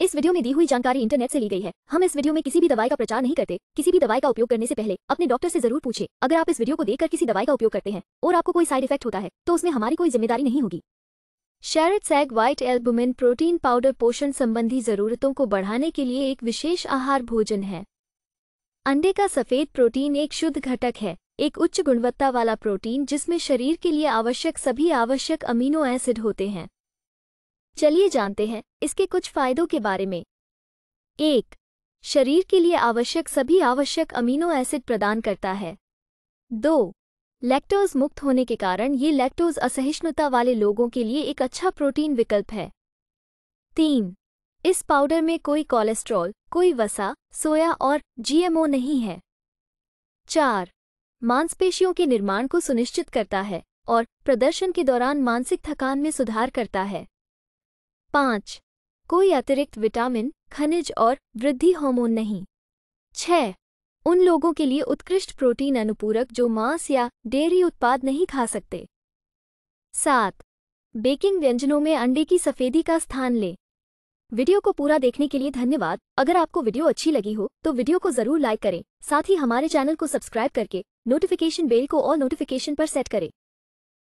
इस वीडियो में दी हुई जानकारी इंटरनेट से ली गई है हम इस वीडियो में किसी भी दवाई का प्रचार नहीं करते किसी भी दवाई का उपयोग करने से पहले अपने डॉक्टर से जरूर पूछे अगर आप इस वीडियो को देखकर किसी दवाई का उपयोग करते हैं और आपको कोई साइड इफेक्ट होता है तो उसमें हमारी कोई जिम्मेदारी नहीं होगी शेरट सैग व्हाइट एल्बुमिन प्रोटीन पाउडर पोषण संबंधी जरूरतों को बढ़ाने के लिए एक विशेष आहार भोजन है अंडे का सफेद प्रोटीन एक शुद्ध घटक है एक उच्च गुणवत्ता वाला प्रोटीन जिसमें शरीर के लिए आवश्यक सभी आवश्यक अमीनो एसिड होते हैं चलिए जानते हैं इसके कुछ फायदों के बारे में एक शरीर के लिए आवश्यक सभी आवश्यक अमीनो एसिड प्रदान करता है दो लैक्टोज मुक्त होने के कारण ये लैक्टोज असहिष्णुता वाले लोगों के लिए एक अच्छा प्रोटीन विकल्प है तीन इस पाउडर में कोई कोलेस्ट्रॉल कोई वसा सोया और जीएमओ नहीं है चार मांसपेशियों के निर्माण को सुनिश्चित करता है और प्रदर्शन के दौरान मानसिक थकान में सुधार करता है पाँच कोई अतिरिक्त विटामिन खनिज और वृद्धि हार्मोन नहीं छह उन लोगों के लिए उत्कृष्ट प्रोटीन अनुपूरक जो मांस या डेयरी उत्पाद नहीं खा सकते सात बेकिंग व्यंजनों में अंडे की सफ़ेदी का स्थान लें वीडियो को पूरा देखने के लिए धन्यवाद अगर आपको वीडियो अच्छी लगी हो तो वीडियो को जरूर लाइक करें साथ ही हमारे चैनल को सब्सक्राइब करके नोटिफिकेशन बेल को ऑल नोटिफिकेशन पर सेट करें